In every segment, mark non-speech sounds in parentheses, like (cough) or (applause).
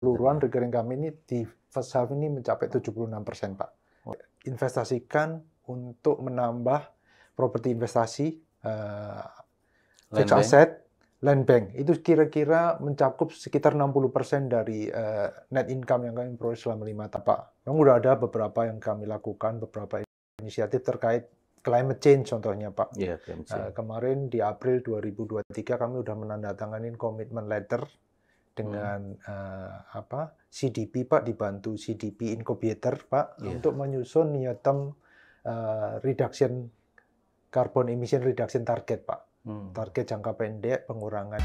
peluruan iya. rekening kami ini di first half ini mencapai 76 persen, Pak. Investasikan untuk menambah properti investasi, uh, eh, aset land bank. Itu kira-kira mencakup sekitar 60 persen dari uh, net income yang kami peroleh selama lima tahun, Pak. Yang sudah ada beberapa yang kami lakukan, beberapa inisiatif terkait climate change contohnya Pak. Yeah, iya, eh, uh, kemarin di April 2023 kami sudah menandatangani komitmen letter Hmm. dengan hmm. uh, apa CDP Pak dibantu CDP incubator Pak yeah. untuk menyusun niatan term uh, eh, reduction carbon emission reduction target Pak hmm. target jangka pendek pengurangan.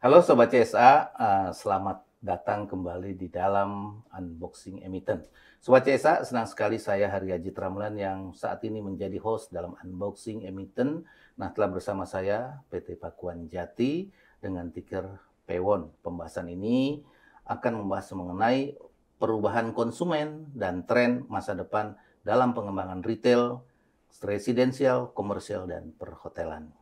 Halo Sobat CSA, uh, eh, selamat datang kembali di dalam Unboxing Emiten. Sobat CSA, senang sekali saya Hari Haji Tramulan yang saat ini menjadi host dalam Unboxing Emiten. Nah, telah bersama saya PT Pakuan Jati dengan tiker Pewon. Pembahasan ini akan membahas mengenai perubahan konsumen dan tren masa depan dalam pengembangan retail, residensial, komersial, dan perhotelan.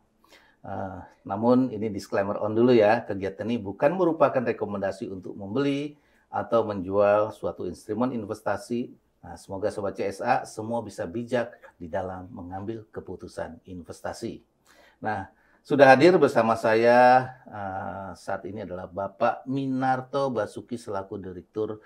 Ah, namun ini disclaimer on dulu ya, kegiatan ini bukan merupakan rekomendasi untuk membeli atau menjual suatu instrumen investasi. Nah, semoga sobat CSA semua bisa bijak di dalam mengambil keputusan investasi. Nah, sudah hadir bersama saya uh, saat ini adalah Bapak Minarto Basuki selaku Direktur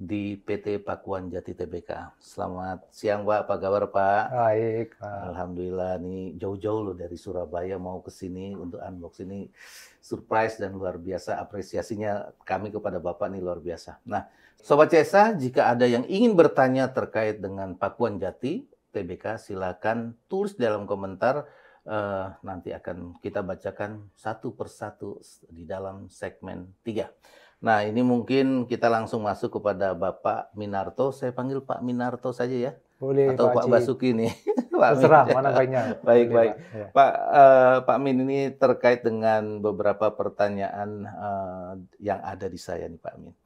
di PT Pakuan Jati TBK. Selamat siang Pak, apa kabar Pak? Baik. Pak. Alhamdulillah ini jauh-jauh loh dari Surabaya mau ke sini untuk unbox ini surprise dan luar biasa apresiasinya kami kepada Bapak nih luar biasa. Nah, Sobat Cesa, jika ada yang ingin bertanya terkait dengan Pakuan Jati TBK, silakan tulis dalam komentar Uh, nanti akan kita bacakan satu persatu di dalam segmen tiga. Nah, ini mungkin kita langsung masuk kepada Bapak Minarto. Saya panggil Pak Minarto saja ya. Boleh, Atau Pak, Pak Basuki nih. (laughs) Pak Terserah, Min. mana banyak. baik, baik. Pak, ya. Pak, uh, Pak Min ini terkait dengan beberapa pertanyaan uh, yang ada di saya nih Pak Min.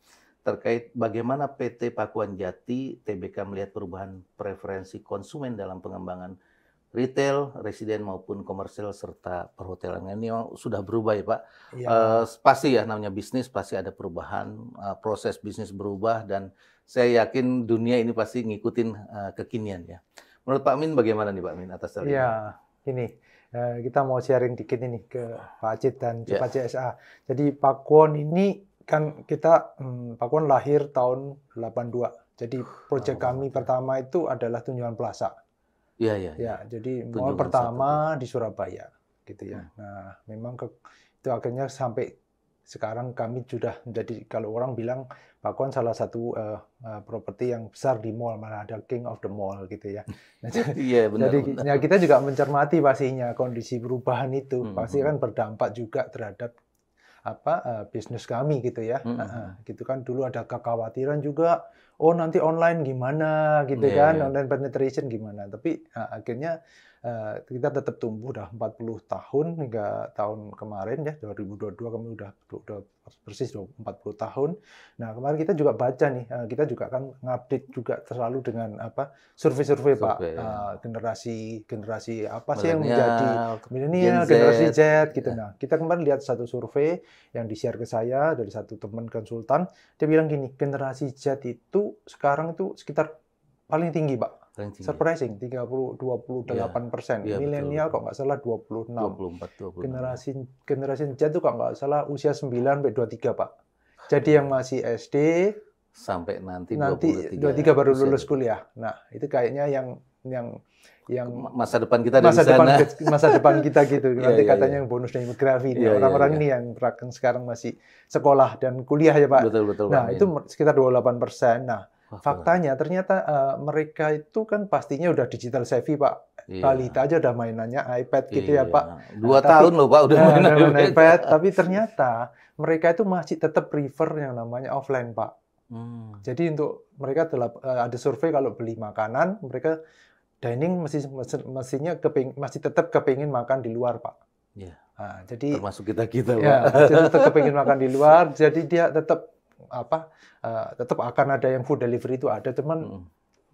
Terkait bagaimana PT Pakuan Jati TBK melihat perubahan preferensi konsumen dalam pengembangan retail, residen maupun komersil serta perhotelan. Ini sudah berubah ya Pak. Ya. Uh, pasti ya namanya bisnis pasti ada perubahan, uh, proses bisnis berubah dan saya yakin dunia ini pasti ngikutin uh, kekinian ya. Menurut Pak Min bagaimana nih Pak Min atas hal iya, ini? Ya, ini uh, kita mau sharing dikit ini ke Pak Acit dan yeah. Pak CSA. Jadi Pak Kwon ini kan kita hmm, Pak Kwon lahir tahun 82. Jadi proyek oh. kami pertama itu adalah Tunjungan Plaza. Iya, iya, iya. Ya, jadi mall pertama satu. Iya. di Surabaya gitu ya. Hmm. Nah, memang ke, itu akhirnya sampai sekarang kami sudah menjadi kalau orang bilang Pakon salah satu uh, uh, properti yang besar di mall malah ada king of the mall gitu ya. Nah, (laughs) iya benar. Jadi benar. Ya, kita juga mencermati pastinya kondisi perubahan itu hmm, pasti hmm. kan berdampak juga terhadap apa uh, bisnis kami gitu ya. Hmm. Uh, gitu kan dulu ada kekhawatiran juga oh nanti online gimana gitu yeah, kan yeah. online penetration gimana tapi nah, akhirnya Eh, kita tetap tumbuh udah 40 tahun hingga tahun kemarin ya 2022 kami udah, udah persis 40 tahun. Nah kemarin kita juga baca nih eh, kita juga kan ngupdate juga terlalu dengan apa survei-survei pak ya. Eh, generasi generasi apa sih yang menjadi milenial generasi Z gitu. Ya. Nah kita kemarin lihat satu survei yang di share ke saya dari satu teman konsultan dia bilang gini generasi Z itu sekarang itu sekitar paling tinggi pak surprising 30 28 persen. Ya, Milenial kok nggak salah 26. 24, 26. Generasi generasi Z kok nggak salah usia 9 sampai 23 pak. Jadi iya. yang masih SD sampai nanti, nanti 23, 23 baru lulus kuliah. Nah itu kayaknya yang yang yang masa depan kita masa di sana. depan masa depan kita gitu (laughs) iya, nanti yeah, katanya yeah. yang bonus demografi yeah, orang-orang yeah, yeah. ini yang sekarang masih sekolah dan kuliah ya pak betul, betul, nah bang, itu ya. sekitar 28 persen nah faktanya ternyata uh, mereka itu kan pastinya udah digital savvy pak Iya. Balita aja udah mainannya iPad gitu ya, iya. ya Pak. Dua nah, tahun tapi, loh Pak udah nah, main, iPad. iPad. Tapi ternyata mereka itu masih tetap prefer yang namanya offline Pak. Hmm. Jadi untuk mereka telah eh, ada survei kalau beli makanan mereka dining masih mestinya keping, masih tetap kepingin makan di luar Pak. Yeah. Nah, jadi termasuk kita kita Pak. Ya, tetap kepingin makan di luar. Jadi dia tetap apa uh, tetap akan ada yang food delivery itu ada cuman hmm.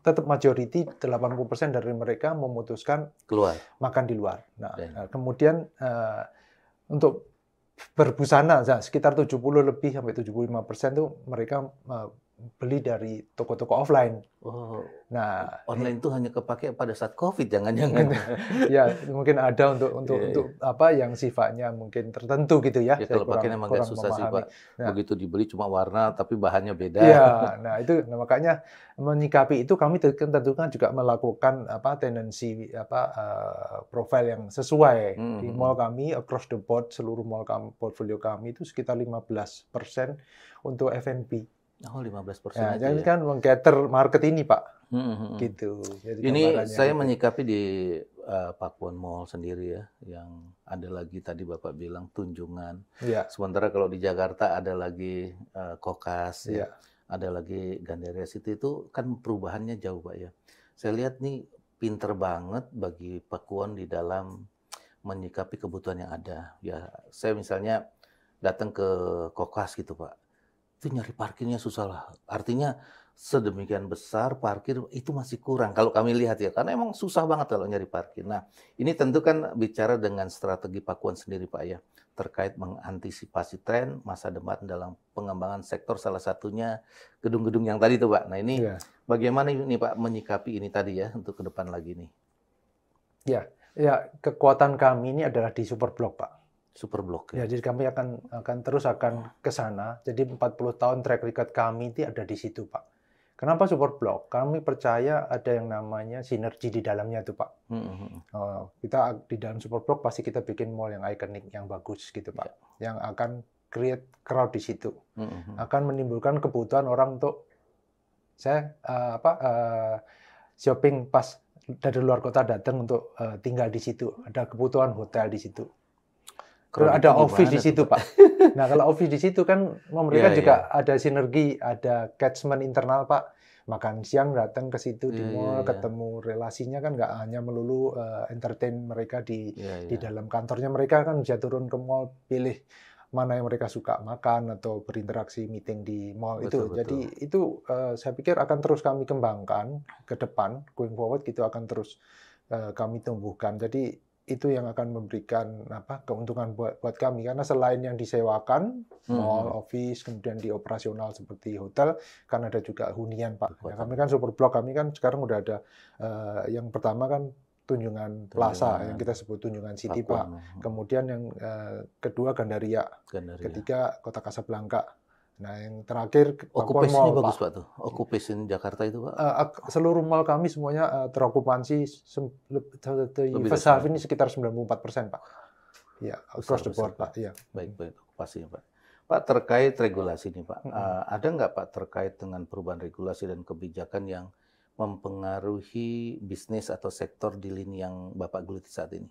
tetap majority 80% dari mereka memutuskan keluar makan di luar. Nah, okay. Nah, kemudian uh, untuk berbusana sekitar 70 lebih sampai 75% itu mereka uh, beli dari toko-toko offline. Oh, nah, online itu hanya kepakai pada saat COVID, jangan-jangan. (laughs) ya, mungkin ada untuk untuk yeah, untuk yeah. apa yang sifatnya mungkin tertentu gitu ya. ya kalau pakai memang agak susah memahami. sih Pak. Nah, Begitu dibeli cuma warna tapi bahannya beda. Iya, (laughs) nah itu nah, makanya menyikapi itu kami tentu kan juga melakukan apa tendensi apa uh, profil yang sesuai. Mm -hmm. Di mall kami across the board seluruh mall kami, portfolio kami itu sekitar 15% untuk F&B. Oh, 15 persen. Ya, jadi ya. kan menggater market ini, Pak. Hmm, hmm, hmm. gitu. Jadi ini saya itu. menyikapi di uh, Pakuan Mall sendiri ya, yang ada lagi tadi Bapak bilang tunjungan. Ya. Sementara kalau di Jakarta ada lagi uh, Kokas ya. ya. Ada lagi Gandaria City itu kan perubahannya jauh, Pak ya. Saya lihat nih pinter banget bagi Pakuan di dalam menyikapi kebutuhan yang ada. Ya, saya misalnya datang ke Kokas gitu, Pak itu nyari parkirnya susah lah. Artinya sedemikian besar parkir itu masih kurang kalau kami lihat ya karena emang susah banget kalau nyari parkir. Nah, ini tentu kan bicara dengan strategi Pakuan sendiri Pak ya terkait mengantisipasi tren masa depan dalam pengembangan sektor salah satunya gedung-gedung yang tadi itu Pak. Nah, ini ya. bagaimana ini Pak menyikapi ini tadi ya untuk ke depan lagi nih. Ya, ya kekuatan kami ini adalah di super blok Pak Super blok ya. ya jadi kami akan akan terus akan ke sana. Jadi 40 tahun track record kami itu ada di situ, Pak. Kenapa super block? Kami percaya ada yang namanya sinergi di dalamnya tuh Pak. Mm-hmm. oh, kita di dalam super block pasti kita bikin mall yang ikonik, yang bagus gitu Pak, yeah. yang akan create crowd di situ, mm-hmm. akan menimbulkan kebutuhan orang untuk saya uh, apa uh, shopping pas dari luar kota datang untuk uh, tinggal di situ, ada kebutuhan hotel di situ. Kalau ada office di situ, Pak. (laughs) Nah, kalau office di situ kan mereka yeah, juga yeah. ada sinergi, ada catchment internal, Pak. Makan siang datang ke situ yeah, di iya, mall, yeah, yeah. ketemu relasinya kan nggak hanya melulu uh, entertain mereka di yeah, yeah. di dalam kantornya mereka kan bisa turun ke mall pilih mana yang mereka suka makan atau berinteraksi meeting di mall itu. Betul. Jadi itu uh, saya pikir akan terus kami kembangkan ke depan, going forward gitu akan terus uh, kami tumbuhkan. Jadi itu yang akan memberikan apa keuntungan buat buat kami karena selain yang disewakan hmm. mall office kemudian di operasional seperti hotel kan ada juga hunian pak ya, kami kan super blok kami kan sekarang udah ada uh, yang pertama kan tunjungan plaza tunjungan. yang kita sebut tunjungan city pak hmm. kemudian yang uh, kedua gandaria. gandaria ketiga kota kasablanka Nah, yang terakhir okupasinya mall, bagus Pak tuh. Okupasi Jakarta itu Pak. Eh, seluruh mal kami semuanya uh, terokupansi Vesaf ini sekitar 94 persen Pak. Ya, across the board Pak. Iya. Baik, baik okupasinya Pak. Pak terkait regulasi ini Pak, hmm. uh, ada nggak Pak terkait dengan perubahan regulasi dan kebijakan yang mempengaruhi bisnis atau sektor di lini yang Bapak geluti saat ini?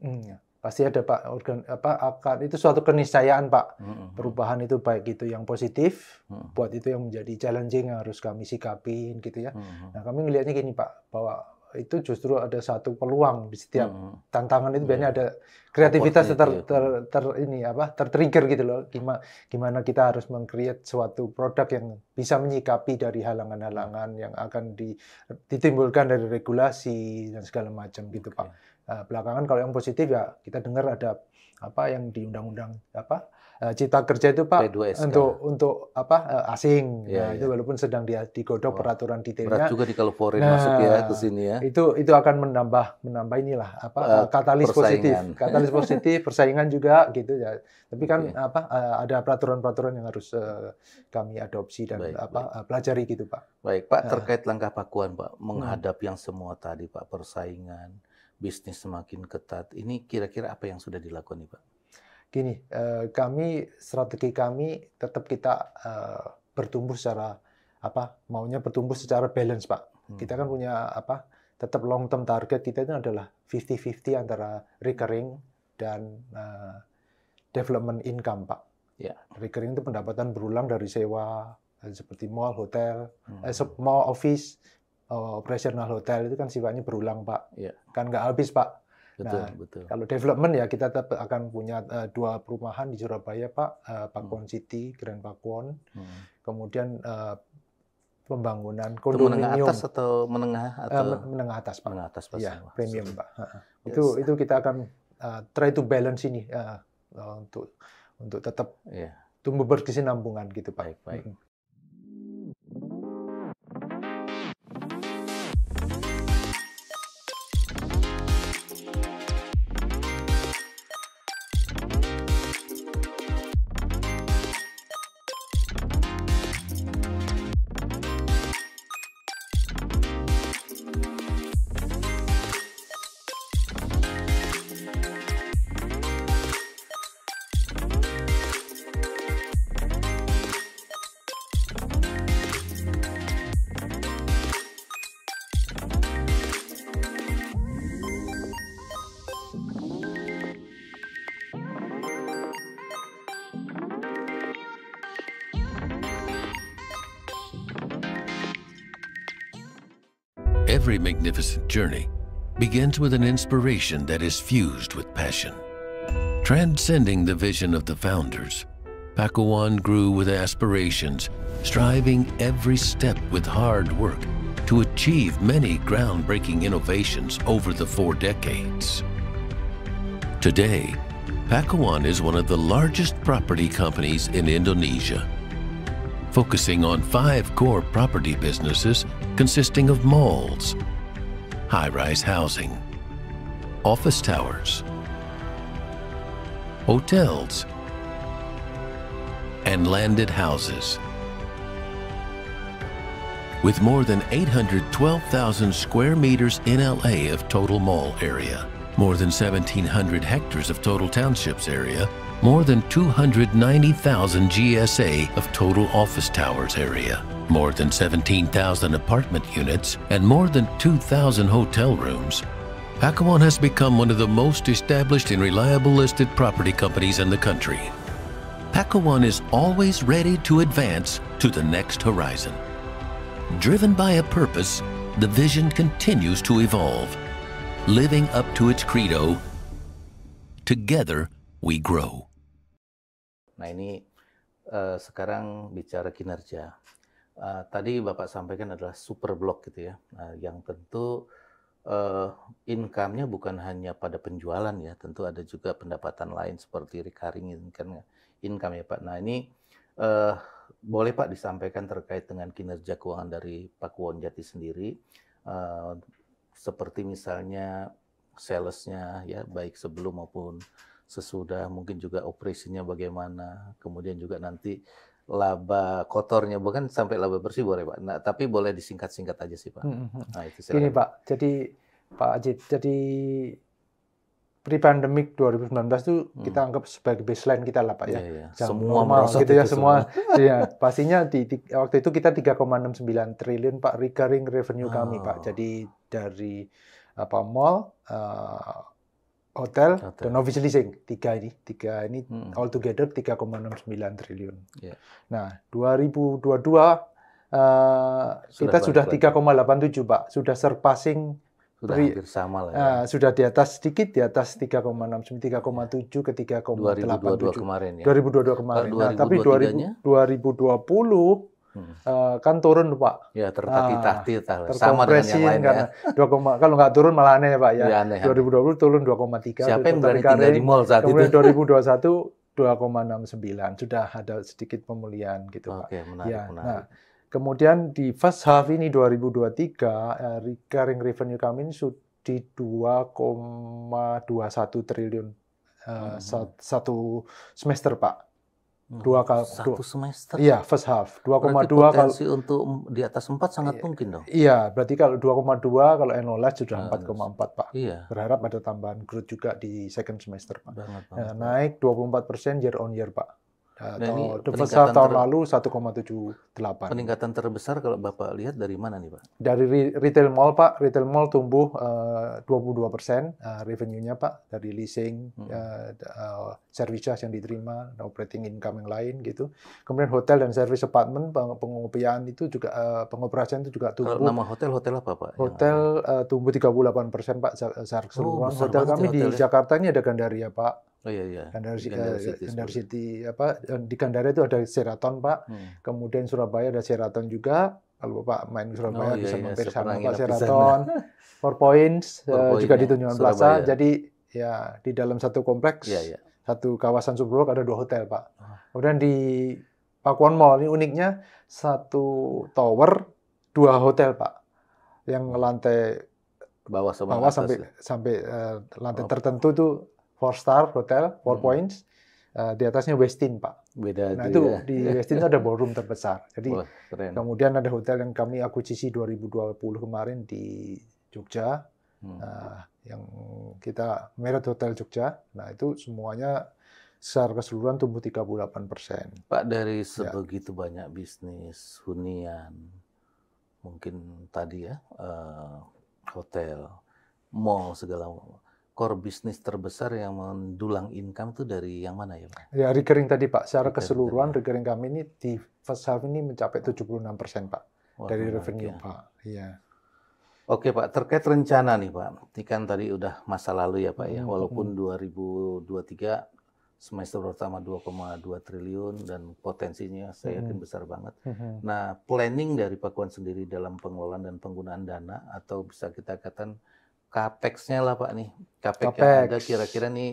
Hmm, ya pasti ada pak organ apa akan itu suatu keniscayaan pak mm-hmm. perubahan itu baik itu yang positif mm-hmm. buat itu yang menjadi challenging yang harus kami sikapin gitu ya mm-hmm. nah kami melihatnya gini pak bahwa itu justru ada satu peluang di setiap mm-hmm. tantangan itu biasanya mm ada kreativitas ter, iya. ter, ter ini apa tertrigger gitu loh gimana gimana kita harus mengkreat suatu produk yang bisa menyikapi dari halangan-halangan yang akan ditimbulkan dari regulasi dan segala macam gitu pak Eh, belakangan kalau yang positif ya kita dengar ada apa yang di undang-undang apa eh, cita kerja itu Pak p 2 kan. untuk untuk apa eh, asing ya, nah, ya. itu iya. walaupun sedang dia digodok oh, peraturan detailnya berat juga di kalau foreign nah, masuk ya ke sini ya itu itu akan menambah menambah inilah apa uh, katalis persaingan. positif katalis positif (laughs) persaingan juga gitu ya tapi kan okay. apa ada peraturan-peraturan yang harus uh, kami adopsi dan baik, apa baik. pelajari gitu Pak baik Pak terkait langkah pakuan Pak menghadap hmm. yang semua tadi Pak persaingan bisnis semakin ketat. Ini kira-kira apa yang sudah dilakukan nih Pak? Gini, eh, kami strategi kami tetap kita eh, bertumbuh secara apa maunya bertumbuh secara balance Pak. Hmm. Kita kan punya apa tetap long term target kita itu adalah 50-50 antara recurring dan eh, development income Pak. Ya. Recurring itu pendapatan berulang dari sewa seperti mall, hotel, hmm. eh, mall, office, operasional oh, hotel itu kan sifatnya berulang pak, ya. kan nggak habis pak. Nah, betul, nah, betul. kalau development ya kita tetap akan punya uh, dua perumahan di Surabaya pak, uh, Pakuwon hmm. City, Grand Pakuan. hmm. kemudian uh, pembangunan kondominium. menengah atas atau menengah atau uh, menengah atas pak. Menengah atas pak. Ya, premium pak. uh, Yes. Itu itu kita akan uh, try to balance ini uh, untuk untuk tetap yeah. tumbuh nambungan gitu pak. Baik baik. Hmm. every magnificent journey begins with an inspiration that is fused with passion. Transcending the vision of the founders, Pakuan grew with aspirations, striving every step with hard work to achieve many groundbreaking innovations over the four decades. Today, Pakuan is one of the largest property companies in Indonesia, focusing on five core property businesses consisting of malls, high-rise housing, office towers, hotels, and landed houses. With more than 812,000 square meters in LA of total mall area, more than 1,700 hectares of total townships area, more than 290,000 GSA of total office towers area, more than 17,000 apartment units, and more than 2,000 hotel rooms. Hackawan has become one of the most established and reliable listed property companies in the country. Hackawan is always ready to advance to the next horizon. Driven by a purpose, the vision continues to evolve, living up to its credo, Together We Grow. Nah ini uh, sekarang bicara kinerja. uh, tadi Bapak sampaikan adalah super blok gitu ya, uh, yang tentu uh, income-nya bukan hanya pada penjualan ya, tentu ada juga pendapatan lain seperti recurring income, income ya Pak. Nah ini uh, boleh Pak disampaikan terkait dengan kinerja keuangan dari Pak Jati sendiri, uh, seperti misalnya salesnya ya baik sebelum maupun sesudah, mungkin juga operasinya bagaimana, kemudian juga nanti laba kotornya bukan sampai laba bersih boleh pak. Nah, tapi boleh disingkat-singkat aja sih pak. Hmm. hmm, hmm. Nah itu Gini Ini pak, jadi Pak Ajit, jadi pre-pandemic 2019 itu hmm. kita anggap sebagai baseline kita lah Pak ya. Yeah, yeah. Semua normal, gitu ya semua. semua. (laughs) ya, pastinya di, di waktu itu kita 3,69 triliun Pak recurring revenue oh. kami Pak. Oh. Jadi dari apa mall uh, hotel, hotel. dan office leasing tiga ini tiga ini hmm. all together 3,69 triliun. Yeah. Nah 2022 uh, eh, sudah kita sudah 3,87 pak sudah surpassing sudah pri, hampir sama lah ya. Uh, sudah di atas sedikit di atas 3,6 3,7 ke 3,87 2022 kemarin ya. 2022 kemarin. Nah, 2023 nah, tapi 2020 Hmm. Uh, kan turun Pak. Ya tertatih-tatih ah, uh, sama dengan yang lain karena ya. 2, kan. kalau nggak turun malah aneh ya Pak ya. ya aneh, 2020 turun 2,3. Siapa yang berani tinggal di mall saat kemudian itu? Kemudian 2021 2,69 sudah ada sedikit pemulihan gitu Oke, Pak. Oke, menarik, ya, menarik. Nah, kemudian di first half ini 2023 uh, eh, recurring revenue kami sudah di 2,21 triliun uh, hmm. satu semester Pak. Oh, dua kali satu dua, semester. Iya, first half. dua koma dua kalau untuk di atas empat sangat iya, mungkin dong. Iya, berarti kalau dua koma dua kalau enrollnya sudah empat koma empat Pak. Iya. Berharap ada tambahan growth juga di second semester Pak. Banget, nah, banget. Naik persen year on year Pak. Nah, nah, tahun, terbesar tahun ter... lalu 1,78. Peningkatan terbesar kalau Bapak lihat dari mana nih Pak? Dari retail mall Pak. Retail mall tumbuh eh, uh, 22 persen uh, revenue-nya Pak. Dari leasing, hmm. uh, uh, service charge yang diterima, operating income yang lain gitu. Kemudian hotel dan service apartment, pengoperasian itu juga uh, pengoperasian itu juga tumbuh. Kalau nama hotel, hotel apa Pak? Hotel uh, tumbuh 38 persen Pak. Secara oh, hotel kami ya di ya. Jakarta ini ada Gandaria Pak. Oh iya iya. Kandar, City, City apa di Kandara itu ada Seraton Pak. Hmm. Kemudian Surabaya ada Seraton juga. Kalau Pak main oh, Surabaya oh, iya, bisa iya, mampir sana Pak Sheraton, (laughs) Four Points, eh, Four uh, juga di Tunjungan iya. Plaza. Jadi ya di dalam satu kompleks, yeah, yeah. satu kawasan subblok ada dua hotel Pak. Ah. Kemudian di Pakuan Mall ini uniknya satu tower dua hotel Pak. Yang lantai bawah bawah sampai ya? sampai uh, lantai oh. tertentu tuh four star hotel, four hmm. points. Uh, di atasnya Westin Pak. Beda nah, itu ya. di Westin itu ada ballroom terbesar. Jadi oh, kemudian ada hotel yang kami akuisisi 2020 kemarin di Jogja. Hmm. Uh, yang kita Merit Hotel Jogja. Nah, itu semuanya secara keseluruhan tumbuh 38%. persen. Pak dari ya. sebegitu ya. banyak bisnis hunian mungkin tadi ya uh, hotel, mall segala core bisnis terbesar yang mendulang income itu dari yang mana ya Pak? Ya recurring tadi Pak, secara recurring keseluruhan tadi. Ya. recurring kami ini di first half ini mencapai 76 persen Pak Wah, dari revenue ya. Pak. Iya. Oke Pak, terkait rencana nih Pak, ini kan tadi udah masa lalu ya Pak ya, hmm, walaupun hmm. 2023 semester pertama 2,2 triliun dan potensinya saya yakin hmm. besar banget. Hmm, nah, planning dari Pak Pakuan sendiri dalam pengelolaan dan penggunaan dana atau bisa kita katakan kapexnya lah Pak nih. Capex, Capex. yang ada kira-kira nih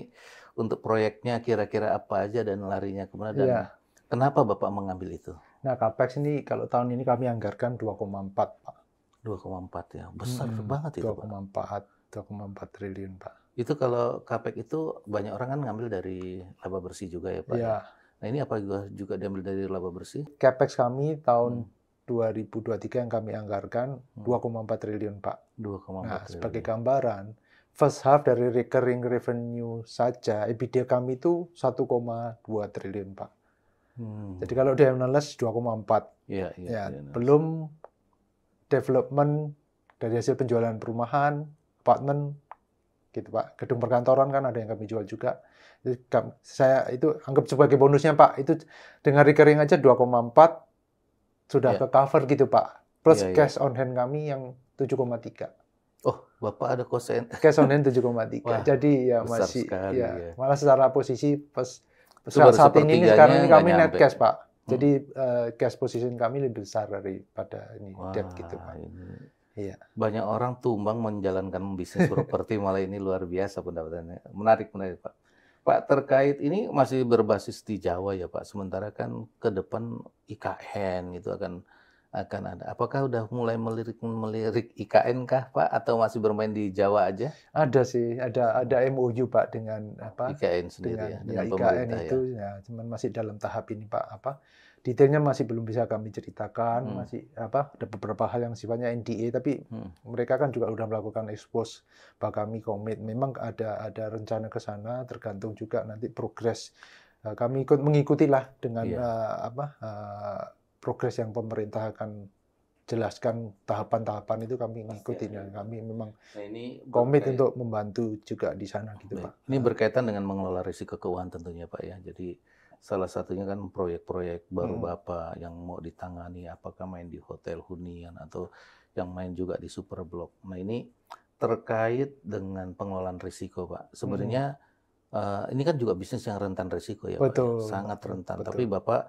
untuk proyeknya kira-kira apa aja dan larinya kemana dan yeah. kenapa Bapak mengambil itu? Nah, Capex ini kalau tahun ini kami anggarkan 2,4 Pak. 2,4 ya. Besar hmm, banget itu 2,4, Pak. 2,4 triliun Pak. Itu kalau Capex itu banyak orang kan ngambil dari laba bersih juga ya Pak. Ya? Iya. Nah, ini apa juga diambil dari laba bersih? Capex kami tahun hmm 2023 yang kami anggarkan 2,4 hmm. triliun Pak. 2,4 nah, triliun. sebagai gambaran, first half dari recurring revenue saja EBITDA kami itu 1,2 triliun Pak. Hmm. Jadi kalau di dianalisis 2,4. Iya, iya. Ya, ya belum development dari hasil penjualan perumahan, apartemen gitu Pak. Gedung perkantoran kan ada yang kami jual juga. saya itu anggap sebagai bonusnya Pak. Itu dengan recurring aja 2,4 sudah yeah. ke cover gitu Pak. Plus yeah, iya. cash on hand kami yang 7,3. Oh, Bapak ada kosen. Cash on hand 7,3. Jadi ya masih ya, ya. Malah secara posisi pas saat, saat ini sekarang ini kami net cash, Pak. Hmm. Jadi uh, cash position kami lebih besar daripada ini Wah, debt gitu, Pak. Ini. Iya. Banyak orang tumbang menjalankan bisnis properti malah ini luar biasa pendapatannya. Menarik menarik, Pak. Pak terkait ini masih berbasis di Jawa ya Pak. Sementara kan ke depan IKN itu akan akan ada. Apakah udah mulai melirik melirik IKN kah Pak atau masih bermain di Jawa aja? Ada sih, ada ada MOU Pak dengan apa? IKN sendiri dengan, ya, ya dengan ya, IKN itu ya. ya. Cuman masih dalam tahap ini Pak apa? detailnya masih belum bisa kami ceritakan hmm. masih apa ada beberapa hal yang sifatnya NDA tapi hmm. mereka kan juga sudah melakukan expose bahwa kami komit memang ada ada rencana ke sana tergantung juga nanti progres eh, kami ikut lah dengan yeah. Iya. uh, apa uh, progres yang pemerintah akan jelaskan tahapan-tahapan itu kami ngikutin dan iya, iya. kami memang nah, ini komit untuk membantu juga di sana gitu Baik. Pak. Ini eh. berkaitan dengan mengelola risiko keuangan tentunya Pak ya. Jadi Salah satunya kan proyek-proyek baru hmm. Bapak yang mau ditangani, apakah main di hotel hunian atau yang main juga di super Nah ini terkait dengan pengelolaan risiko Pak. Sebenarnya hmm. uh, ini kan juga bisnis yang rentan risiko ya Betul. Pak. Ya? Sangat rentan. Betul. Tapi Bapak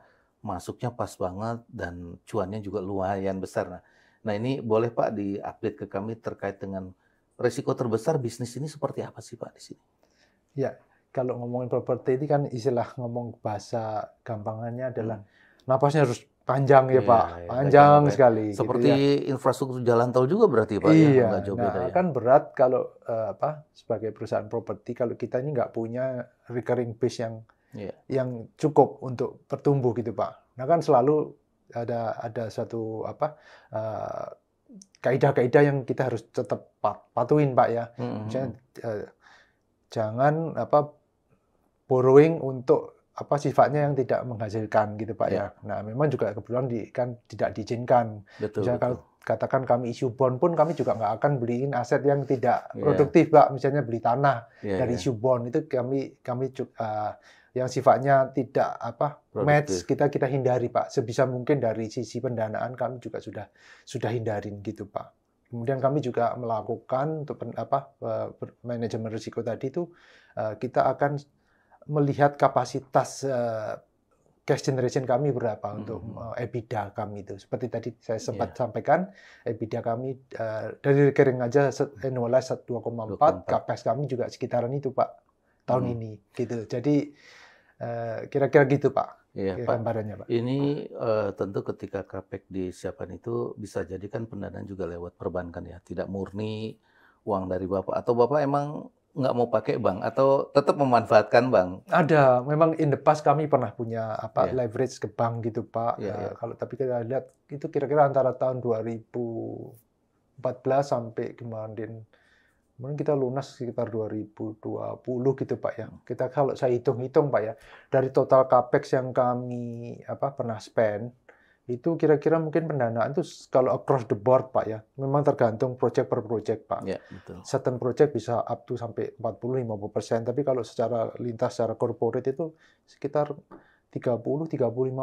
masuknya pas banget dan cuannya juga lumayan besar. Nah, nah ini boleh Pak di-update ke kami terkait dengan risiko terbesar bisnis ini seperti apa sih Pak di sini? Ya, kalau ngomongin properti ini kan istilah ngomong bahasa gampangannya adalah hmm. napasnya harus panjang ya, ya Pak. Ya, panjang ya, sekali. Gitu seperti gitu ya. infrastruktur jalan tol juga berarti Pak ya, iya, ya, jauh nah, beda ya. kan berat kalau uh, apa sebagai perusahaan properti kalau kita ini nggak punya recurring base yang yeah. yang cukup untuk pertumbuh gitu Pak. Nah kan selalu ada ada satu apa uh, kaidah-kaidah yang kita harus tetap patuhin Pak ya. Mm -hmm. Misalnya uh, jangan apa borrowing untuk apa sifatnya yang tidak menghasilkan gitu Pak ya. ya. Nah, memang juga kebetulan di, kan tidak diizinkan. Betul. Misalnya betul. kalau katakan kami isu bond pun kami juga nggak akan beliin aset yang tidak yeah. produktif Pak, misalnya beli tanah yeah, dari yeah. issue bond itu kami kami uh, yang sifatnya tidak apa Produktif. match kita kita hindari Pak. Sebisa mungkin dari sisi pendanaan kami juga sudah sudah hindarin gitu Pak. Kemudian kami juga melakukan untuk apa eh, manajemen risiko tadi itu eh, kita akan melihat kapasitas uh, cash generation kami berapa -hmm. untuk uh, EBITDA kami itu. Seperti tadi saya sempat yeah. sampaikan, EBITDA kami uh, dari kering aja annualize 2,4, capex kami juga sekitaran itu Pak tahun mm. ini gitu. Jadi kira-kira uh, gitu Pak. Iya, Pak. Pak. Ini uh, tentu ketika capex disiapkan itu bisa jadikan pendanaan juga lewat perbankan ya, tidak murni uang dari Bapak atau Bapak emang nggak mau pakai bank atau tetap memanfaatkan bank? Ada, memang in the past kami pernah punya apa yeah. leverage ke bank gitu pak. Yeah, iya, yeah. Kalau tapi kita lihat itu kira-kira antara tahun 2014 sampai kemarin, kemarin kita lunas sekitar 2020 gitu pak ya. Hmm. Kita kalau saya hitung-hitung pak ya dari total capex yang kami apa pernah spend itu kira-kira mungkin pendanaan itu kalau across the board Pak ya. Memang tergantung project per project Pak. Ya, betul. Certain project bisa up to sampai 40-50%, persen tapi kalau secara lintas secara corporate itu sekitar 30-35%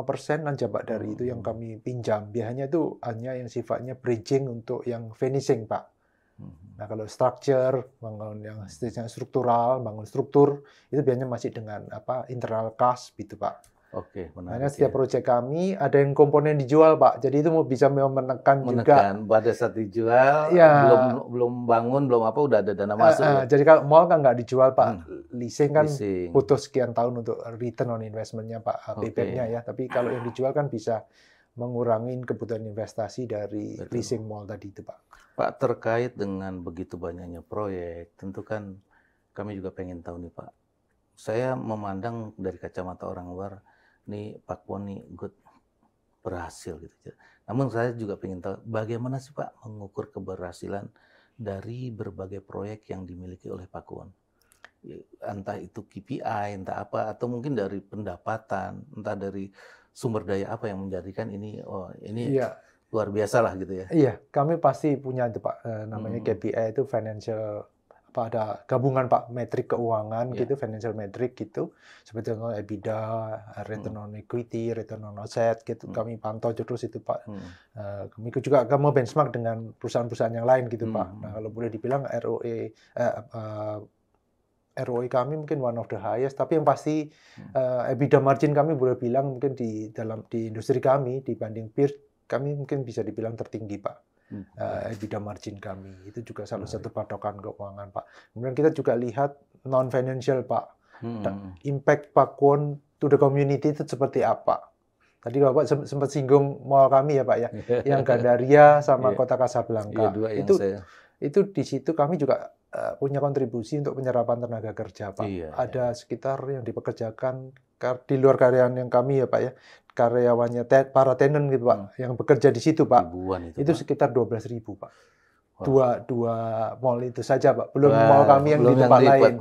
persen jabat dari hmm. itu yang hmm. kami pinjam. Biasanya itu hanya yang sifatnya bridging untuk yang finishing Pak. Hmm. Nah kalau structure, bangun yang struktural, bangun struktur, itu biasanya masih dengan apa internal cash gitu Pak. Oke, okay, Karena ya. setiap ya. proyek kami ada yang komponen dijual, Pak. Jadi itu mau bisa menekan, menekan juga. Menekan pada saat dijual, ya. belum belum bangun, belum apa udah ada dana masuk. Uh, uh, Jadi kalau mall kan nggak dijual, Pak. Hmm. Leasing kan Leasing. putus sekian tahun untuk return on investmentnya, Pak. Eh, okay. ya. Tapi kalau yang dijual kan bisa mengurangi kebutuhan investasi dari Betul. leasing mall tadi itu, Pak. Pak terkait dengan begitu banyaknya proyek, tentu kan kami juga pengen tahu nih, Pak. Saya memandang dari kacamata orang luar ini Pak Kwon nih good berhasil gitu. Namun saya juga ingin tahu bagaimana sih Pak mengukur keberhasilan dari berbagai proyek yang dimiliki oleh Pak Kwon, ya, Entah itu KPI, entah apa, atau mungkin dari pendapatan, entah dari sumber daya apa yang menjadikan ini oh ini iya. luar biasa lah gitu ya. Iya, kami pasti punya itu Pak eh, namanya hmm. KPI itu financial pada gabungan Pak metrik keuangan yeah. gitu, financial metric gitu, seperti contohnya EBITDA, return hmm. on equity, return on asset gitu. mm. Kami pantau terus itu Pak. Mm. Uh, kami juga akan benchmark dengan perusahaan-perusahaan yang lain gitu mm. Pak. Hmm. Nah kalau boleh dibilang ROE eh, uh, eh, ROE kami mungkin one of the highest, tapi yang pasti uh, EBITDA margin kami boleh bilang mungkin di dalam di industri kami dibanding peer, kami mungkin bisa dibilang tertinggi pak uh, EBITDA margin kami. Itu juga salah satu patokan keuangan, Pak. Kemudian kita juga lihat non financial, Pak. Hmm. Impact Pakuan to the community itu seperti apa? Tadi Bapak sempat singgung mall kami ya, Pak ya. (laughs) yang Gandaria sama iya. Kota Kasablanka. Yeah, dua itu saya. itu di situ kami juga eh, punya kontribusi untuk penyerapan tenaga kerja, Pak. Iya, Ada iya. sekitar yang dipekerjakan di luar karyawan yang kami ya Pak ya karyawannya para tenen gitu Pak hmm. yang bekerja di situ Pak itu, itu Pak. sekitar 12 ribu Pak wow. dua dua mall itu saja Pak belum wah, mall kami yang di tempat lain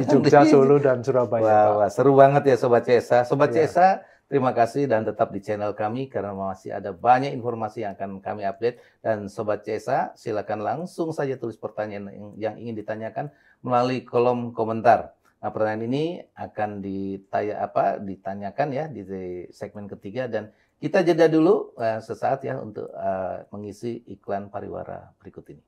di Jogja Solo dan Surabaya wah, Pak. seru banget ya Sobat Cesa Sobat ya. CSA Terima kasih dan tetap di channel kami karena masih ada banyak informasi yang akan kami update. Dan Sobat Cesa silakan langsung saja tulis pertanyaan yang ingin ditanyakan melalui kolom komentar. Nah, pertanyaan ini akan ditanya apa ditanyakan ya di segmen ketiga dan kita jeda dulu uh, sesaat ya untuk uh, mengisi iklan pariwara berikut ini.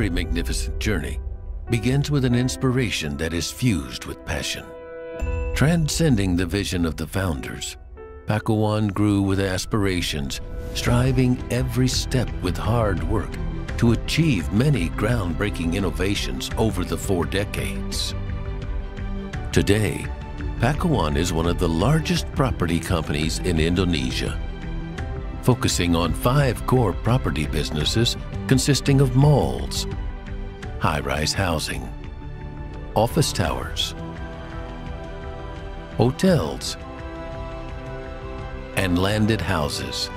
every magnificent journey begins with an inspiration that is fused with passion. Transcending the vision of the founders, Pakuan grew with aspirations, striving every step with hard work to achieve many groundbreaking innovations over the four decades. Today, Pakuan is one of the largest property companies in Indonesia focusing on five core property businesses consisting of malls, high-rise housing, office towers, hotels, and landed houses.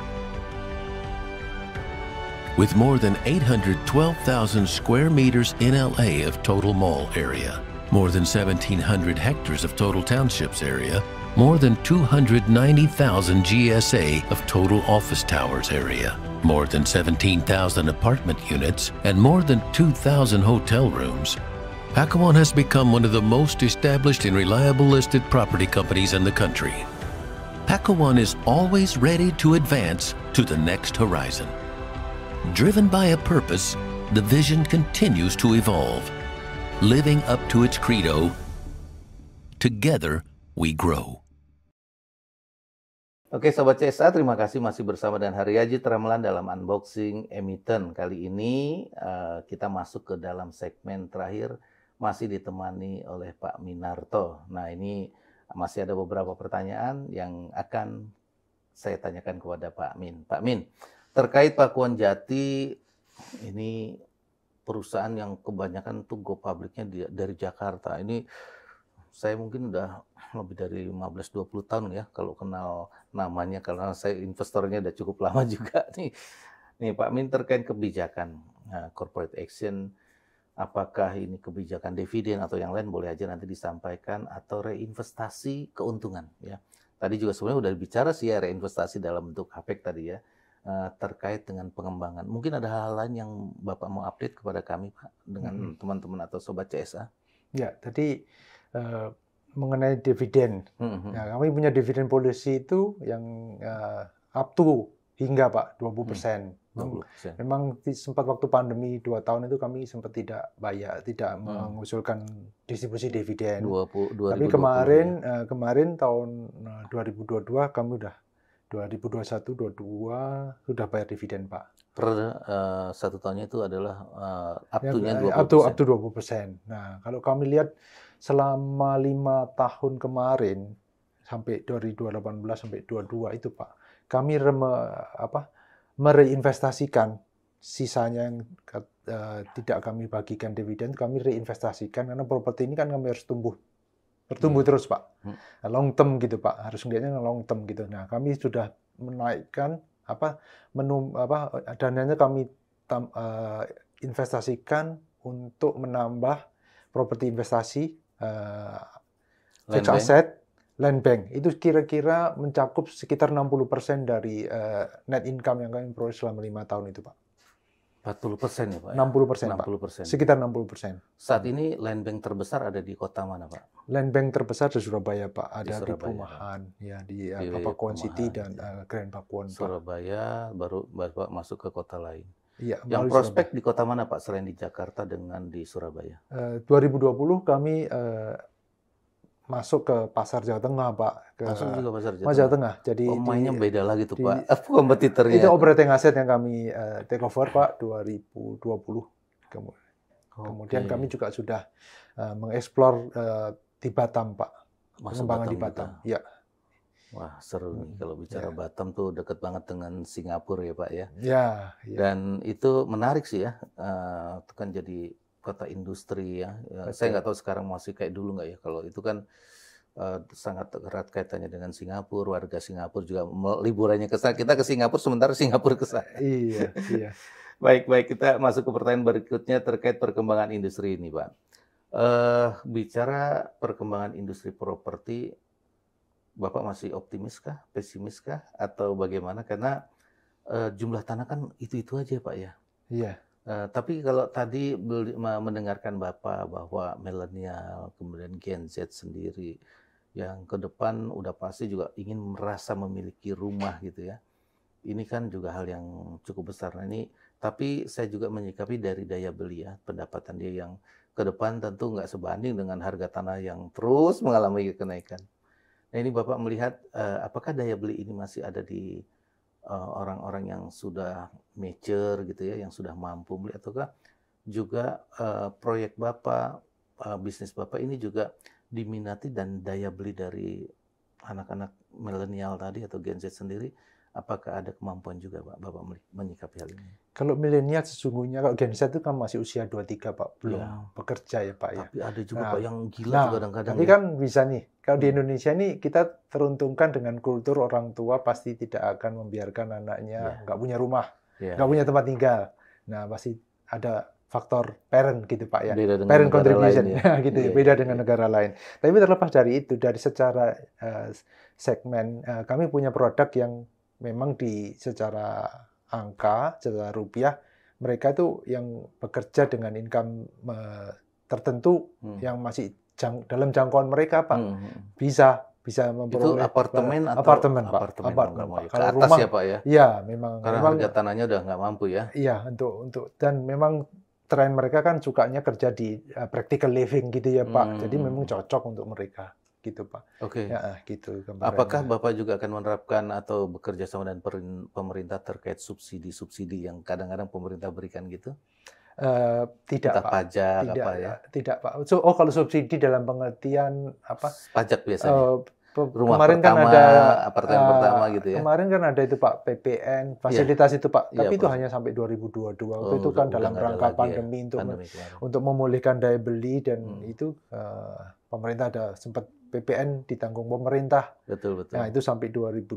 With more than 812,000 square meters in LA of total mall area, more than 1,700 hectares of total townships area, more than 290,000 GSA of total office towers area, more than 17,000 apartment units, and more than 2,000 hotel rooms. Hackawan has become one of the most established and reliable listed property companies in the country. Hackawan is always ready to advance to the next horizon. Driven by a purpose, the vision continues to evolve, living up to its credo, Together We Grow. Oke Sobat CSA, terima kasih masih bersama dengan Haryaji Tramelan dalam unboxing emiten. Kali ini uh, kita masuk ke dalam segmen terakhir masih ditemani oleh Pak Minarto. Nah ini masih ada beberapa pertanyaan yang akan saya tanyakan kepada Pak Min. Pak Min, terkait Pakuan Jati ini perusahaan yang kebanyakan tuh go publiknya dari Jakarta. Ini saya mungkin udah lebih dari 15-20 tahun ya kalau kenal namanya karena saya investornya udah cukup lama (laughs) juga nih. Nih Pak Min terkait kebijakan nah, corporate action apakah ini kebijakan dividen atau yang lain boleh aja nanti disampaikan atau reinvestasi keuntungan ya. Tadi juga sebenarnya udah bicara sih ya reinvestasi dalam bentuk HPEK tadi ya eh, terkait dengan pengembangan. Mungkin ada hal lain yang Bapak mau update kepada kami Pak dengan teman-teman hmm. atau sobat CSA? Ya, tadi uh, mengenai dividen. Mm-hmm. Nah, kami punya dividen policy itu yang uh, up to hingga Pak 20 persen. Hmm, Memang di, sempat waktu pandemi dua tahun itu kami sempat tidak bayar, tidak hmm. mengusulkan distribusi dividen. 20, 2020, Tapi kemarin ya. uh, kemarin tahun 2022 kami sudah 2021, 22 sudah bayar dividen Pak. Per uh, satu tahunnya itu adalah uh, up ya, to-nya 20 persen. Up to, up to 20 Nah kalau kami lihat selama lima tahun kemarin sampai dari 2018 sampai 22 itu Pak, kami reme, apa, mereinvestasikan sisanya yang uh, tidak kami bagikan dividen, kami reinvestasikan karena properti ini kan kami harus tumbuh bertumbuh hmm. terus Pak, hmm. long term gitu Pak, harus melihatnya long term gitu. Nah kami sudah menaikkan apa menu apa dananya kami tam, uh, investasikan untuk menambah properti investasi uh, fixed asset land bank itu kira-kira mencakup sekitar 60% dari uh, net income yang kami peroleh selama lima tahun itu pak 40 persen ya Pak? 60 ya? persen Pak. Persen. Sekitar 60 persen. Saat ini land bank terbesar ada di kota mana Pak? Land bank terbesar di Surabaya Pak. Ada di, Surabaya, di Perumahan, ya di, eh, di Pakuan City dan uh, Grand Pakuan Pak. Surabaya baru Bapak masuk ke kota lain. Iya, yang prospek Surabaya. di kota mana Pak selain di Jakarta dengan di Surabaya? Eh, uh, 2020 kami uh, masuk ke pasar Jawa Tengah, Pak. Ke masuk juga pasar Jawa, Jawa Tengah. Jadi oh, beda lagi tuh, di, Pak. Apa kompetitornya? Itu operating asset yang kami eh, take over, Pak, 2020. Kemudian, okay. kemudian kami juga sudah uh, mengeksplor uh, di Batam, Pak. Masuk pengembangan di Batam. Ya. Wah seru nih hmm, kalau bicara yeah. Batam tuh deket banget dengan Singapura ya Pak ya. Ya. Yeah, yeah. Dan itu menarik sih ya, uh, itu kan jadi kota industri ya. okay. Ya, saya nggak tahu sekarang masih kayak dulu nggak ya. Kalau itu kan uh, sangat erat kaitannya dengan Singapura, warga Singapura juga liburannya ke sana. Kita ke Singapura sementara Singapura ke sana. Iya. iya. (laughs) baik baik kita masuk ke pertanyaan berikutnya terkait perkembangan industri ini Pak. Uh, bicara perkembangan industri properti Bapak masih optimis kah, pesimis kah, atau bagaimana? Karena uh, jumlah tanah kan itu-itu aja Pak ya. Iya. Uh, tapi kalau tadi mendengarkan Bapak bahwa milenial, kemudian Gen Z sendiri, yang ke depan udah pasti juga ingin merasa memiliki rumah gitu ya. Ini kan juga hal yang cukup besar. Nah, ini tapi saya juga menyikapi dari daya beli ya, pendapatan dia yang ke depan tentu nggak sebanding dengan harga tanah yang terus mengalami kenaikan. Nah ini Bapak melihat uh, apakah daya beli ini masih ada di eh, orang-orang uh, yang sudah mature gitu ya, yang sudah mampu beli ataukah juga uh, proyek Bapak, uh, bisnis Bapak ini juga diminati dan daya beli dari anak-anak milenial tadi atau Gen Z sendiri Apakah ada kemampuan juga Pak Bapak menyikapi hal ini? Kalau milenial sesungguhnya kalau Gen Z itu kan masih usia 23 Pak, belum ya. bekerja ya Pak ya. Tapi ada juga nah, Pak yang gila nah, kadang-kadang. Tapi ya. kan bisa nih. Kalau di hmm. Indonesia ini kita teruntungkan dengan kultur orang tua pasti tidak akan membiarkan anaknya ya. nggak ya. punya rumah, ya. nggak ya. punya tempat tinggal. Nah, pasti ada faktor parent gitu Pak ya. Beda parent contribution lain, ya. (laughs) gitu ya. Iya, beda dengan iya. negara lain. Tapi terlepas dari itu dari secara uh, segmen uh, kami punya produk yang memang di secara angka, secara rupiah, mereka itu yang bekerja dengan income tertentu hmm. yang masih jang, dalam jangkauan mereka, Pak. Hmm. hmm, hmm. Bisa bisa memperoleh itu apartemen atau apartemen, Pak. Apartemen, apartemen, Pak. Ke Kalau atas rumah, ya, Pak ya. Iya, memang karena memang, harga tanahnya udah nggak mampu ya. Iya, untuk untuk dan memang tren mereka kan sukanya kerja di uh, practical living gitu ya, Pak. Hmm. Jadi hmm, memang cocok untuk mereka gitu Pak. Oke. Okay. Ya, ah, gitu gambarannya. Apakah ya. Bapak juga akan menerapkan atau bekerja sama dengan pemerintah terkait subsidi-subsidi yang kadang-kadang pemerintah berikan gitu? Uh, tidak Entah Pak. pajak tidak, apa ya? Eh, tidak Pak. So, oh kalau subsidi dalam pengertian apa? Pajak biasanya. Uh, Rumah kemarin kan pertama, kan ada apartemen uh, pertama gitu ya. Kemarin kan ada itu Pak PPN, iya. fasilitas yeah. itu Pak, iya, tapi yeah, itu Pak. hanya sampai 2022. Oh, itu kan dalam rangka ya, pandemi ya. untuk pandemi, untuk memulihkan daya beli dan hmm. itu uh, pemerintah ada sempat PPN ditanggung pemerintah. Betul betul. Nah itu sampai 2022 eh,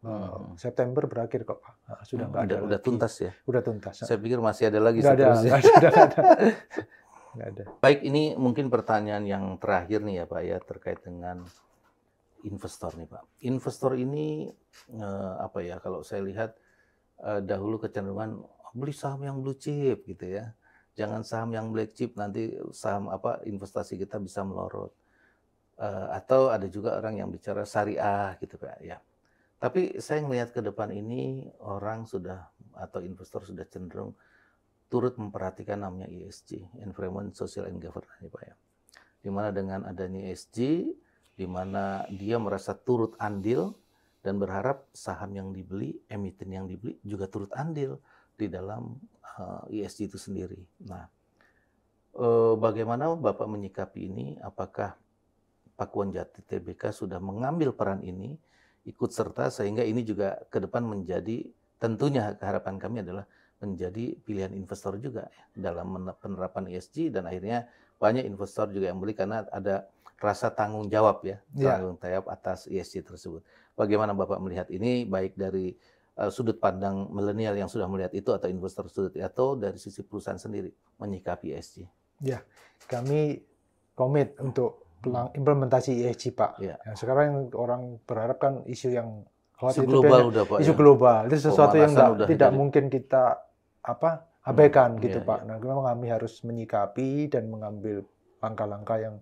hmm. September berakhir kok Pak. Nah, sudah hmm, ada. Sudah tuntas ya. Sudah tuntas. Saya pikir masih ada lagi. Sudah ada. Nggak ada. (laughs) Gak ada. ada. Baik ini mungkin pertanyaan yang terakhir nih ya Pak ya terkait dengan investor nih Pak. Investor ini eh, apa ya kalau saya lihat eh, dahulu kecenderungan oh, beli saham yang blue chip gitu ya jangan saham yang black chip nanti saham apa investasi kita bisa melorot. Eh, atau ada juga orang yang bicara syariah gitu pak ya. Tapi saya melihat ke depan ini orang sudah atau investor sudah cenderung turut memperhatikan namanya ESG, Environment, Social and Governance ya pak ya. Dimana dengan adanya ESG, dimana dia merasa turut andil dan berharap saham yang dibeli, emiten yang dibeli juga turut andil di dalam ESG eh, e itu sendiri. Nah, eh, bagaimana Bapak menyikapi ini? Apakah Pakuan Jati TBK sudah mengambil peran ini, ikut serta sehingga ini juga ke depan menjadi tentunya harapan kami adalah menjadi pilihan investor juga ya, dalam penerapan ESG dan akhirnya banyak investor juga yang beli karena ada rasa tanggung jawab ya, iya. tanggung jawab atas ESG tersebut. Bagaimana Bapak melihat ini baik dari eh, sudut pandang milenial yang sudah melihat itu atau investor sudut atau dari sisi perusahaan sendiri menyikapi ESG? Ya, kami komit untuk implementasi ESG Pak. Ya. sekarang orang berharap kan isu yang isu global itu, udah Pak. Isu ya. global itu sesuatu yang enggak, tidak mungkin kita apa hmm. abaikan hmm, gitu iya, Pak. Iya. Nah, memang kami harus menyikapi dan mengambil langkah-langkah yang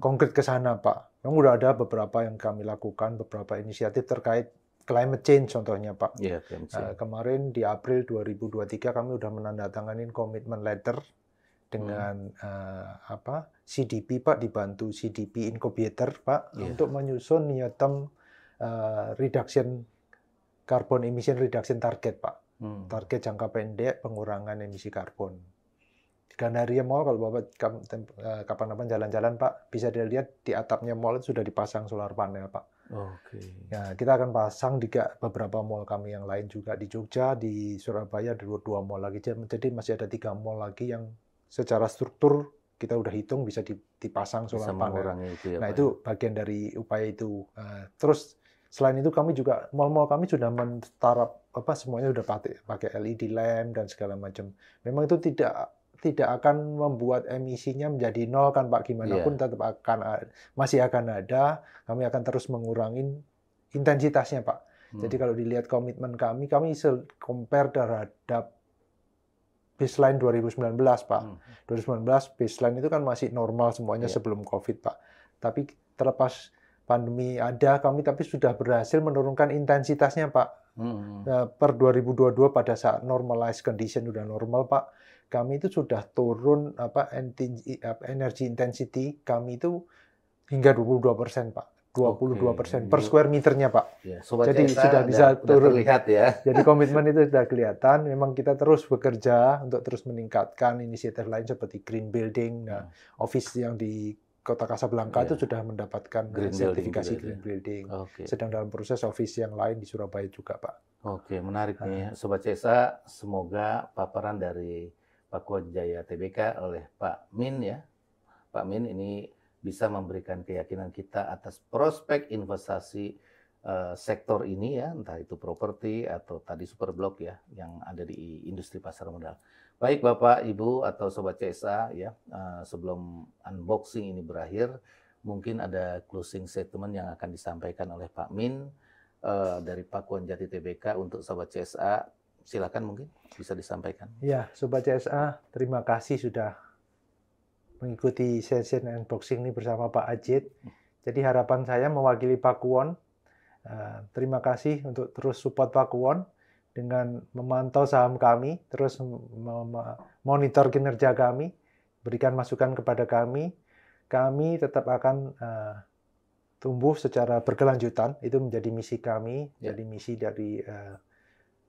konkret ke sana Pak. Memang udah ada beberapa yang kami lakukan, beberapa inisiatif terkait climate change contohnya Pak. Iya, climate nah, change. kemarin di April 2023 kami sudah menandatangani komitmen letter hmm. dengan hmm. uh, apa CDP Pak dibantu CDP incubator Pak yeah. untuk menyusun niatan term uh, eh, reduction carbon emission reduction target Pak. Hmm. Target jangka pendek pengurangan emisi karbon. Di Gandaria Mall kalau Bapak eh, kapan-kapan jalan-jalan Pak bisa dilihat di atapnya mall sudah dipasang solar panel Pak. Oke. Okay. Ya, nah, kita akan pasang di beberapa mall kami yang lain juga di Jogja, di Surabaya di dua, dua mall lagi. Jadi masih ada tiga mall lagi yang secara struktur kita udah hitung bisa dipasang solar bisa panel. Ya. Itu ya, nah Pak. itu ya? bagian dari upaya itu. Eh, terus selain itu kami juga mal-mal kami sudah mentarap apa semuanya sudah pakai pakai LED lamp dan segala macam. Memang itu tidak tidak akan membuat emisinya menjadi nol kan Pak gimana yeah. pun tetap akan masih akan ada. Kami akan terus mengurangi intensitasnya Pak. Hmm. Jadi kalau dilihat komitmen kami, kami compare terhadap baseline 2019 Pak. Hmm. 2019 baseline itu kan masih normal semuanya yeah. sebelum COVID Pak. Tapi terlepas pandemi ada kami tapi sudah berhasil menurunkan intensitasnya Pak. Hmm. hmm. Nah, per 2022 pada saat normalized condition sudah normal Pak, kami itu sudah turun apa energy intensity kami itu hingga 22 persen Pak. 22 persen per square meternya pak. Ya, jadi sudah bisa turun. Terlihat ya. (laughs) Jadi komitmen itu sudah kelihatan. Memang kita terus bekerja untuk terus meningkatkan inisiatif lain seperti green building, nah, hmm. office yang di kota Kasablanka ya. itu sudah mendapatkan green sertifikasi building, green ya. building. Okay. Sedang dalam proses office yang lain di Surabaya juga pak. Oke menarik nah. nih ya, Sobat Cesa. Semoga paparan dari Pak Jaya TBK oleh Pak Min ya. Pak Min ini bisa memberikan keyakinan kita atas prospek investasi uh, sektor ini ya, entah itu properti atau tadi super blok ya yang ada di industri pasar modal. Baik Bapak, Ibu atau sobat CSA ya, uh, sebelum unboxing ini berakhir, mungkin ada closing statement yang akan disampaikan oleh Pak Min uh, dari Pakuan Jati TBK untuk sobat CSA. Silakan mungkin bisa disampaikan. Ya, sobat CSA, terima kasih sudah mengikuti session unboxing ini bersama Pak Ajit. Jadi harapan saya mewakili Pak Kuon. Eh, terima kasih untuk terus support Pak Kuon dengan memantau saham kami, terus monitor kinerja kami, berikan masukan kepada kami. Kami tetap akan eh, tumbuh secara berkelanjutan. Itu menjadi misi kami, ya. jadi misi dari eh,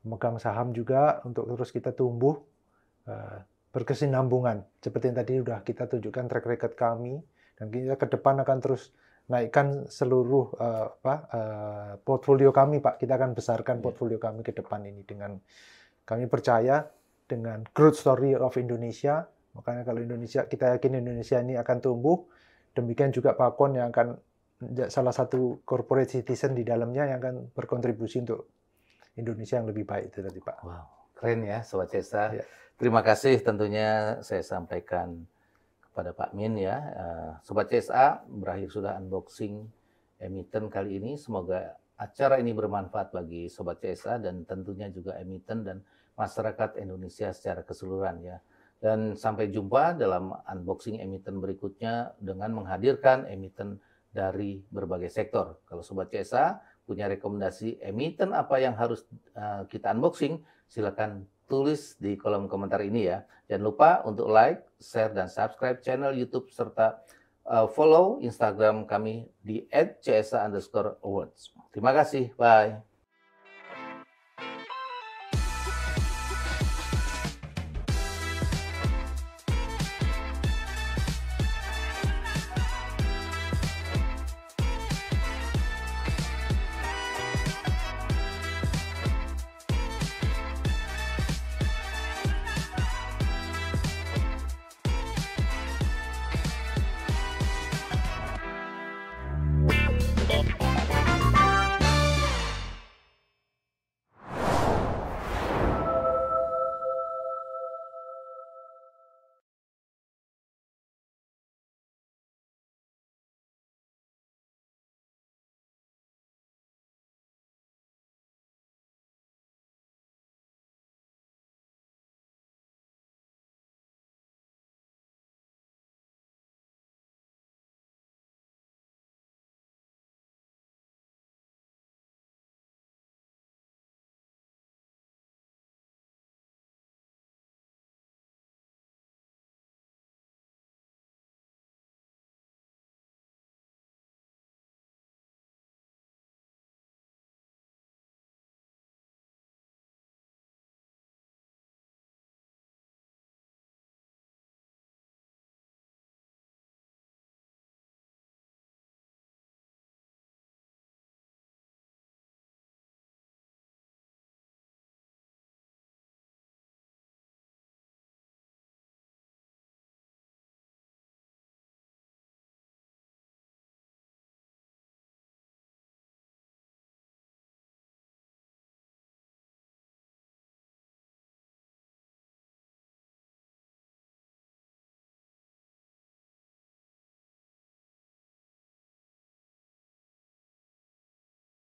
pemegang saham juga untuk terus kita tumbuh berkesinambungan. Seperti yang tadi sudah kita tunjukkan track record kami dan kita ke depan akan terus naikkan seluruh uh, apa uh, portfolio kami Pak. Kita akan besarkan iya. portfolio kami ke depan ini dengan kami percaya dengan growth story of Indonesia. Makanya kalau Indonesia kita yakin Indonesia ini akan tumbuh. Demikian juga Pakon yang akan salah satu corporate citizen di dalamnya yang akan berkontribusi untuk Indonesia yang lebih baik itu tadi Pak. Wow. Keren ya Sobat Sesa. Ya. Terima kasih tentunya saya sampaikan kepada Pak Min ya. Eh, Sobat CSA, berakhir sudah unboxing emiten kali ini. Semoga acara ini bermanfaat bagi Sobat CSA dan tentunya juga emiten dan masyarakat Indonesia secara keseluruhan ya. Dan sampai jumpa dalam unboxing emiten berikutnya dengan menghadirkan emiten dari berbagai sektor. Kalau Sobat CSA punya rekomendasi emiten apa yang harus eh, kita unboxing, silakan tulis di kolom komentar ini ya. Jangan lupa untuk like, share, dan subscribe channel YouTube serta eh, follow Instagram kami di @csa_awards. Terima kasih, bye.